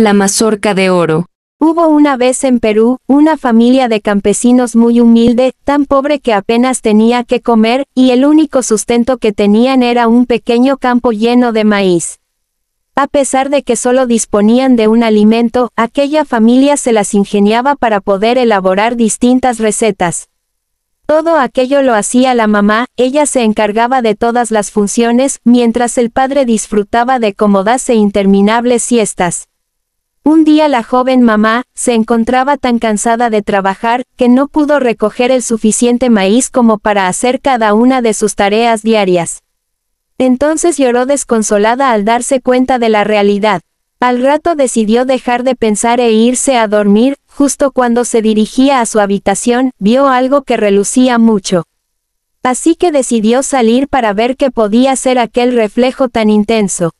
La mazorca de oro. Hubo una vez en Perú, una familia de campesinos muy humilde, tan pobre que apenas tenía que comer, y el único sustento que tenían era un pequeño campo lleno de maíz. A pesar de que solo disponían de un alimento, aquella familia se las ingeniaba para poder elaborar distintas recetas. Todo aquello lo hacía la mamá, ella se encargaba de todas las funciones, mientras el padre disfrutaba de cómodas e interminables siestas. Un día la joven mamá se encontraba tan cansada de trabajar que no pudo recoger el suficiente maíz como para hacer cada una de sus tareas diarias. Entonces lloró desconsolada al darse cuenta de la realidad. Al rato decidió dejar de pensar e irse a dormir, justo cuando se dirigía a su habitación, vio algo que relucía mucho. Así que decidió salir para ver qué podía ser aquel reflejo tan intenso.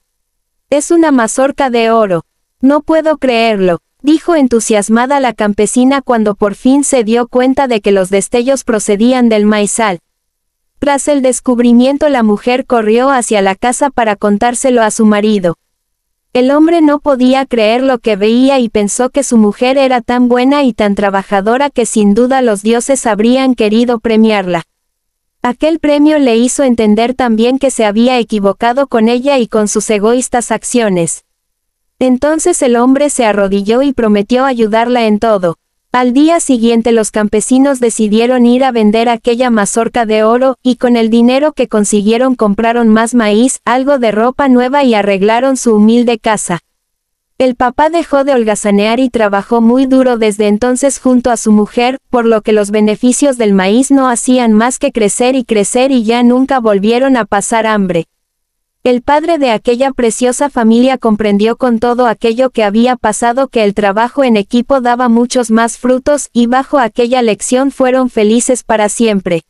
Es una mazorca de oro, no puedo creerlo, dijo entusiasmada la campesina cuando por fin se dio cuenta de que los destellos procedían del maizal. Tras el descubrimiento la mujer corrió hacia la casa para contárselo a su marido. El hombre no podía creer lo que veía y pensó que su mujer era tan buena y tan trabajadora que sin duda los dioses habrían querido premiarla. Aquel premio le hizo entender también que se había equivocado con ella y con sus egoístas acciones. Entonces el hombre se arrodilló y prometió ayudarla en todo. Al día siguiente los campesinos decidieron ir a vender aquella mazorca de oro, y con el dinero que consiguieron compraron más maíz, algo de ropa nueva y arreglaron su humilde casa. El papá dejó de holgazanear y trabajó muy duro desde entonces junto a su mujer, por lo que los beneficios del maíz no hacían más que crecer y crecer y ya nunca volvieron a pasar hambre. El padre de aquella preciosa familia comprendió con todo aquello que había pasado que el trabajo en equipo daba muchos más frutos y bajo aquella lección fueron felices para siempre.